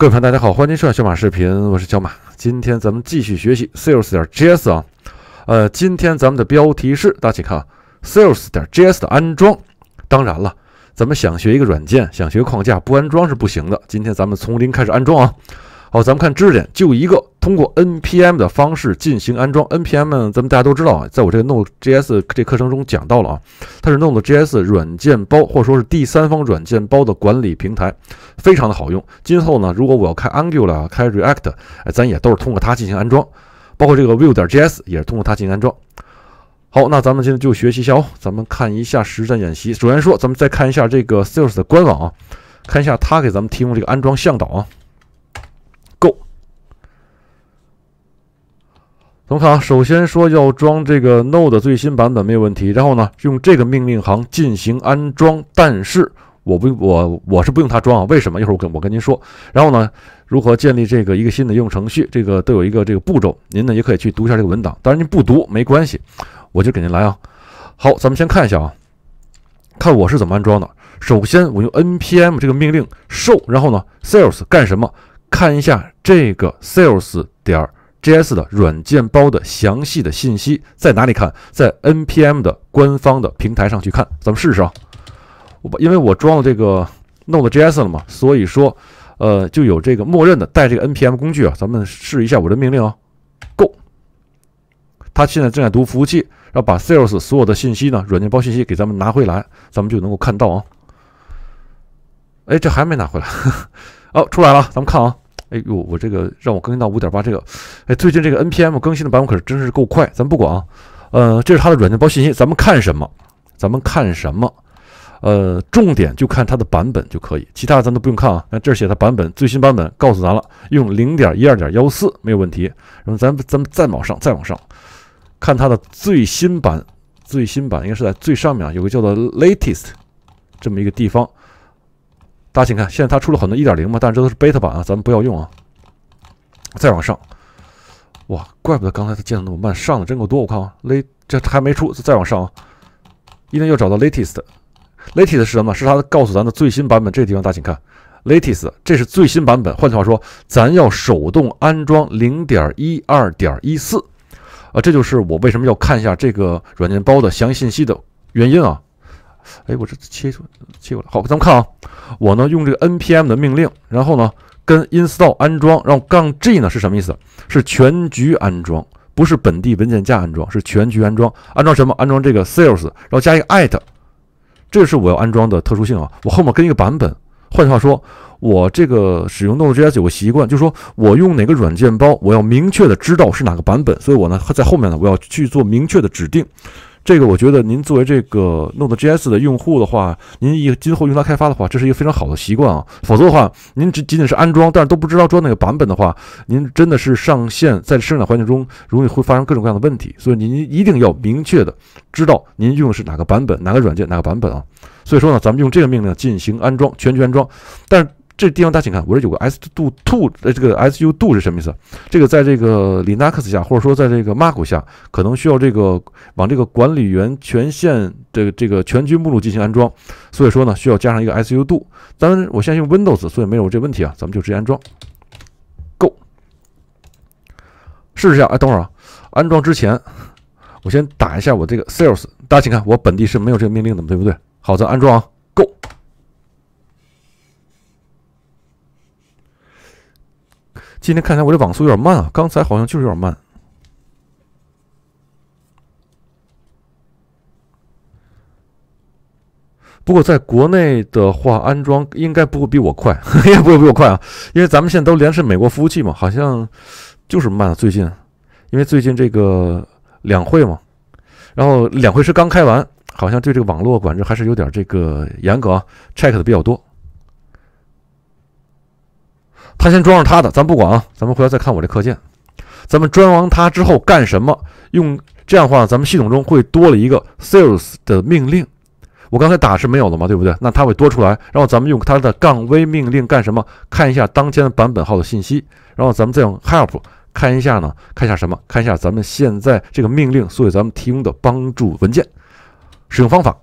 各位朋友，大家好，欢迎收看小马视频，我是小马。今天咱们继续学习 sails 点 js 啊。呃，今天咱们的标题是，大家请看啊，sails 点 js 的安装。当然了，咱们想学一个软件，想学框架，不安装是不行的。今天咱们从零开始安装啊。好，咱们看知识点，就一个通过 NPM 的方式进行安装。NPM 咱们大家都知道啊，在我这个 Node.js 这课程中讲到了啊，它是 Node.js 软件包或者说是第三方软件包的管理平台，非常的好用。今后呢，如果我要开 Angular、开 React，哎，咱也都是通过它进行安装，包括这个 Vue 点 JS 也是通过它进行安装。好，那咱们现在就学习一下哦，咱们看一下实战演习。首先说，咱们再看一下这个 s a i l e s 的官网啊，看一下它给咱们提供这个安装向导啊。我们看啊，首先说要装这个 Node 最新版本没有问题。然后呢，用这个命令行进行安装。但是我不，我我是不用它装啊。为什么？一会儿跟我跟您说。然后呢，如何建立这个一个新的应用程序，这个都有一个这个步骤。您呢也可以去读一下这个文档。当然您不读没关系，我就给您来啊。好，咱们先看一下啊，看我是怎么安装的。首先我用 NPM 这个命令 show，然后呢，Sales 干什么？看一下这个 Sales 点。j S 的软件包的详细的信息在哪里看？在 N P M 的官方的平台上去看。咱们试试啊，我把因为我装了这个 n o d e j S 了嘛，所以说呃就有这个默认的带这个 N P M 工具啊。咱们试一下我的命令啊，g o 他现在正在读服务器，然后把 Sales 所有的信息呢，软件包信息给咱们拿回来，咱们就能够看到啊。哎，这还没拿回来，哦出来了，咱们看啊。哎呦，我这个让我更新到五点八这个，哎，最近这个 NPM 更新的版本可是真是够快。咱不管啊，呃，这是它的软件包信息，咱们看什么？咱们看什么？呃，重点就看它的版本就可以，其他咱都不用看啊。那这儿写的版本，最新版本告诉咱了，用零点一二点幺四没有问题。然后咱咱们再往上再往上，看它的最新版，最新版应该是在最上面啊，有个叫做 latest 这么一个地方。大家请看，现在它出了很多1.0嘛，但是这都是 beta 版啊，咱们不要用啊。再往上，哇，怪不得刚才它建的那么慢，上的真够多，我靠，le 这还没出，再往上啊。一定要找到 latest，latest 是什么？是它告诉咱的最新版本。这个地方大家请看，latest 这是最新版本。换句话说，咱要手动安装0.1、2.1、4啊，这就是我为什么要看一下这个软件包的详细信息的原因啊。哎，我这切出切过来。好，咱们看啊，我呢用这个 NPM 的命令，然后呢跟 install 安装，然后杠 g 呢是什么意思？是全局安装，不是本地文件夹安装，是全局安装。安装什么？安装这个 sales，然后加一个 at，这是我要安装的特殊性啊。我后面跟一个版本，换句话说，我这个使用 Node.js 有个习惯，就是说我用哪个软件包，我要明确的知道是哪个版本，所以我呢在后面呢我要去做明确的指定。这个我觉得，您作为这个 n o t e G S 的用户的话，您一今后用它开发的话，这是一个非常好的习惯啊。否则的话，您只仅仅是安装，但是都不知道装哪个版本的话，您真的是上线在生产环境中容易会发生各种各样的问题。所以您一定要明确的知道您用的是哪个版本、哪个软件、哪个版本啊。所以说呢，咱们用这个命令进行安装，全局安装，但。这地方大家请看，我这有个 s do two，two 这个 su do 是什么意思？这个在这个 Linux 下，或者说在这个 Mac 下，可能需要这个往这个管理员权限个这个全局目录进行安装，所以说呢，需要加上一个 su do。当然，我现在用 Windows，所以没有这问题啊，咱们就直接安装。Go，试试下。哎，等会儿啊，安装之前，我先打一下我这个 s a l e s 大家请看，我本地是没有这个命令的，对不对？好的，安装啊。今天看起来我这网速有点慢啊，刚才好像就是有点慢。不过在国内的话，安装应该不会比我快，也不会比我快啊，因为咱们现在都连是美国服务器嘛，好像就是慢。最近，因为最近这个两会嘛，然后两会是刚开完，好像对这个网络管制还是有点这个严格，check 的比较多。他先装上他的，咱不管啊，咱们回来再看我这课件。咱们装完他之后干什么？用这样的话，咱们系统中会多了一个 sales 的命令。我刚才打是没有的嘛，对不对？那它会多出来。然后咱们用它的杠 v 命令干什么？看一下当前版本号的信息。然后咱们再用 help 看一下呢？看一下什么？看一下咱们现在这个命令所给咱们提供的帮助文件使用方法。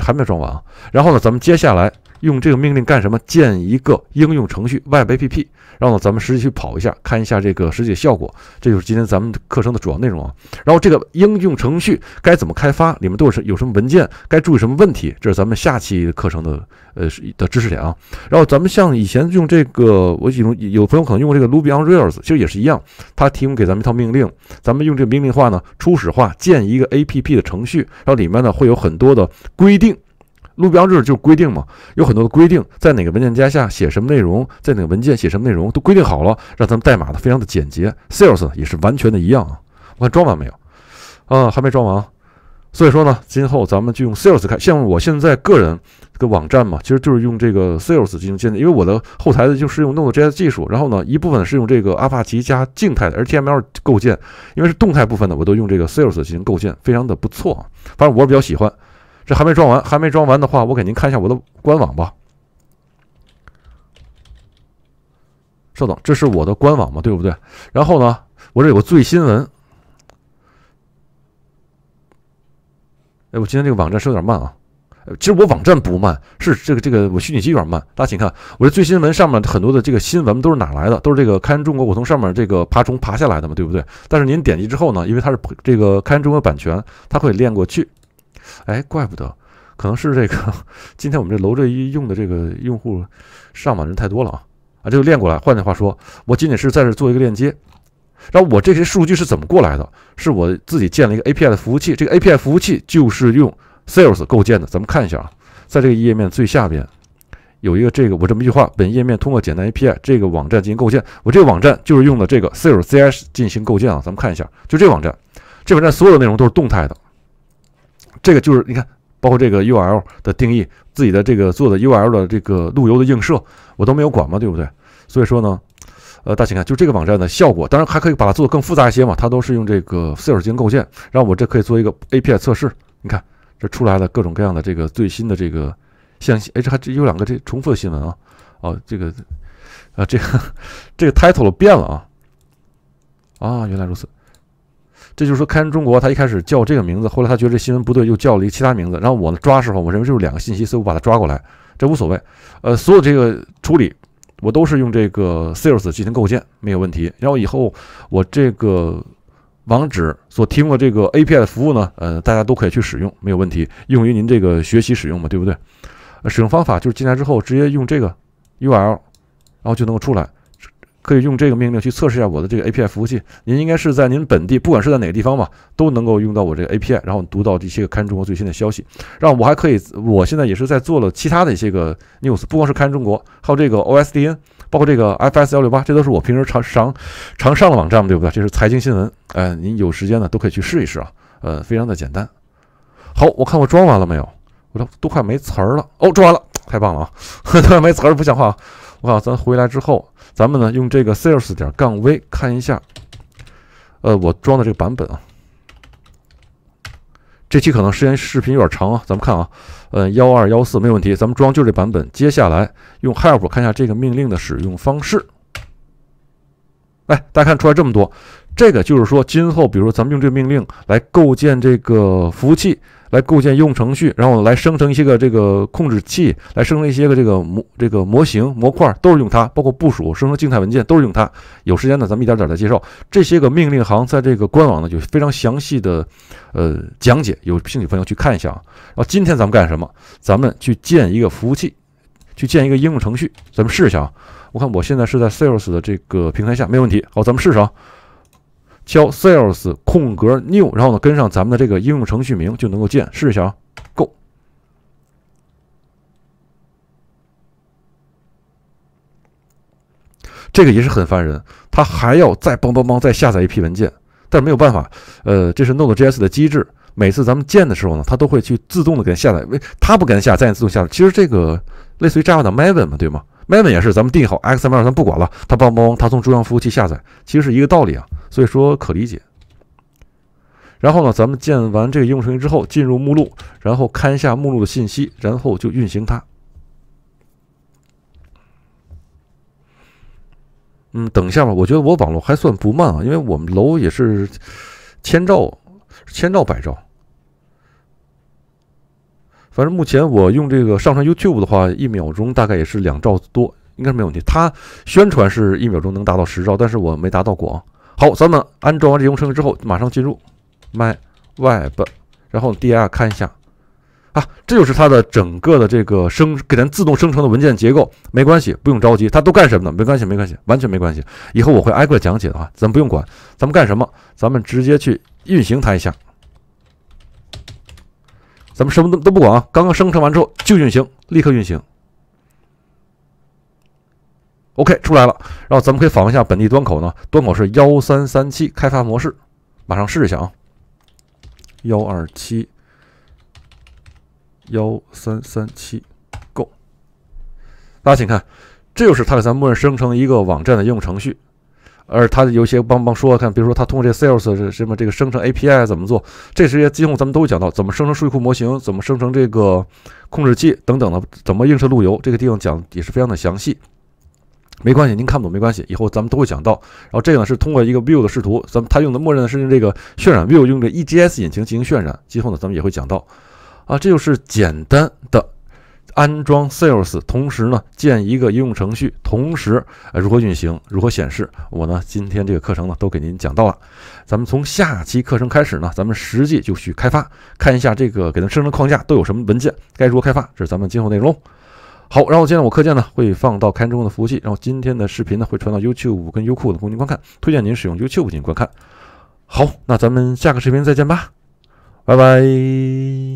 还没装完啊。然后呢，咱们接下来。用这个命令干什么？建一个应用程序 Web App，然后咱们实际去跑一下，看一下这个实际效果。这就是今天咱们课程的主要内容啊。然后这个应用程序该怎么开发？里面都有什有什么文件？该注意什么问题？这是咱们下期课程的呃的知识点啊。然后咱们像以前用这个，我有朋友可能用过这个 Ruby on Rails，其实也是一样，它提供给咱们一套命令，咱们用这个命令话呢，初始化建一个 App 的程序，然后里面呢会有很多的规定。路标志就是规定嘛，有很多的规定，在哪个文件夹下写什么内容，在哪个文件写什么内容都规定好了，让咱们代码呢非常的简洁。Sales 也是完全的一样啊。我看装完没有？啊，还没装完。所以说呢，今后咱们就用 Sales 开。像我现在个人这个网站嘛，其实就是用这个 Sales 进行建立，因为我的后台的就是用 Node.js 技术，然后呢一部分是用这个 a p a 加静态的 HTML 构建，因为是动态部分呢，我都用这个 Sales 进行构建，非常的不错啊。反正我比较喜欢。这还没装完，还没装完的话，我给您看一下我的官网吧。稍等，这是我的官网嘛，对不对？然后呢，我这有个最新闻。哎，我今天这个网站是有点慢啊。其实我网站不慢，是这个这个我虚拟机有点慢。大家请看，我这最新闻上面很多的这个新闻都是哪来的？都是这个《开源中国》，我从上面这个爬虫爬下来的嘛，对不对？但是您点击之后呢，因为它是这个《开源中国》版权，它会链过去。哎，怪不得，可能是这个今天我们这楼这一用的这个用户上网人太多了啊啊，这就链过来。换句话说，我仅仅是在这做一个链接，然后我这些数据是怎么过来的？是我自己建了一个 API 的服务器，这个 API 服务器就是用 Sales 构建的。咱们看一下啊，在这个页面最下边有一个这个，我这么一句话：本页面通过简单 API 这个网站进行构建。我这个网站就是用的这个 Sales c s 进行构建啊。咱们看一下，就这网站，这网站所有的内容都是动态的。这个就是你看，包括这个 U L 的定义，自己的这个做的 U L 的这个路由的映射，我都没有管嘛，对不对？所以说呢，呃，大家看，就这个网站的效果，当然还可以把它做的更复杂一些嘛。它都是用这个四进行构建，然后我这可以做一个 A P I 测试。你看，这出来了各种各样的这个最新的这个信息，哎，这还有两个这重复的新闻啊，哦，这个，啊这个，这个 title 变了啊，啊，原来如此。这就是说，开源中国他一开始叫这个名字，后来他觉得这新闻不对，又叫了一个其他名字。然后我抓时候，我认为就是两个信息，所以我把它抓过来，这无所谓。呃，所有这个处理，我都是用这个 series 进行构建，没有问题。然后以后我这个网址所提供的这个 API 的服务呢，呃，大家都可以去使用，没有问题，用于您这个学习使用嘛，对不对？使用方法就是进来之后直接用这个 URL，然后就能够出来。可以用这个命令去测试一下我的这个 API 服务器。您应该是在您本地，不管是在哪个地方吧，都能够用到我这个 API，然后读到这些个看中国最新的消息。让我还可以，我现在也是在做了其他的一些个 news，不光是看中国，还有这个 OSDN，包括这个 FS 幺六八，这都是我平时常常常上的网站嘛，对不对？这是财经新闻，哎，您有时间呢都可以去试一试啊，呃，非常的简单。好，我看我装完了没有？我都都快没词儿了。哦，装完了，太棒了啊！都没词儿，不像话啊！好，咱回来之后，咱们呢用这个 sales 点杠 v 看一下，呃，我装的这个版本啊。这期可能时间视频有点长啊，咱们看啊，嗯，幺二幺四没有问题，咱们装就这版本。接下来用 help 看一下这个命令的使用方式。哎，大家看出来这么多，这个就是说今后，比如咱们用这个命令来构建这个服务器。来构建应用程序，然后来生成一些个这个控制器，来生成一些个这个模这个模型模块都是用它，包括部署生成静态文件都是用它。有时间呢，咱们一点儿点儿介绍这些个命令行，在这个官网呢有非常详细的呃讲解，有兴趣朋友去看一下啊。然后今天咱们干什么？咱们去建一个服务器，去建一个应用程序，咱们试一下啊。我看我现在是在 Sales 的这个平台下，没问题。好，咱们试试啊。敲 sales 空格 new，然后呢跟上咱们的这个应用程序名就能够建，试一下啊。Go，这个也是很烦人，他还要再帮帮帮再下载一批文件，但是没有办法，呃，这是 Node.js 的机制，每次咱们建的时候呢，它都会去自动的给下载，为它不给下，也自动下。其实这个类似于 Java 的 Maven 嘛，对吗？m a e n 也是，咱们定好 x m l i 咱不管了，它帮帮它从中央服务器下载，其实是一个道理啊，所以说可理解。然后呢，咱们建完这个应用程序之后，进入目录，然后看一下目录的信息，然后就运行它。嗯，等一下吧，我觉得我网络还算不慢啊，因为我们楼也是千兆、千兆、百兆。反正目前我用这个上传 YouTube 的话，一秒钟大概也是两兆多，应该是没问题。它宣传是一秒钟能达到十兆，但是我没达到过。啊。好，咱们安装完这工程之后，马上进入 My Web，然后第二看一下啊，这就是它的整个的这个生给咱自动生成的文件结构。没关系，不用着急，它都干什么呢？没关系，没关系，完全没关系。以后我会挨个讲解的话，咱不用管，咱们干什么？咱们直接去运行它一下。咱们什么都都不管啊！刚刚生成完之后就运行，立刻运行。OK 出来了，然后咱们可以访问一下本地端口呢，端口是幺三三七开发模式，马上试一下啊，幺二七幺三三七，Go。大家请看，这就是它给咱默认生成一个网站的应用程序。而他有些帮帮说看，比如说他通过这个 Sales 什么这个生成 API 怎么做？这些今后咱们都会讲到，怎么生成数据库模型，怎么生成这个控制器等等的，怎么映射路由，这个地方讲也是非常的详细。没关系，您看不懂没关系，以后咱们都会讲到。然后这个呢是通过一个 View 的视图，咱们他用的默认的是用这个渲染 View 用这 E G S 引擎进行渲染，今后呢咱们也会讲到。啊，这就是简单的。安装 Sales，同时呢建一个应用程序，同时如何运行，如何显示，我呢今天这个课程呢都给您讲到了。咱们从下期课程开始呢，咱们实际就去开发，看一下这个给它生成框架都有什么文件，该如何开发，这是咱们今后内容。好，然后现在我课件呢会放到看中的服务器，然后今天的视频呢会传到 u b 五跟优酷的供您观看，推荐您使用 u b 五进行观看。好，那咱们下个视频再见吧，拜拜。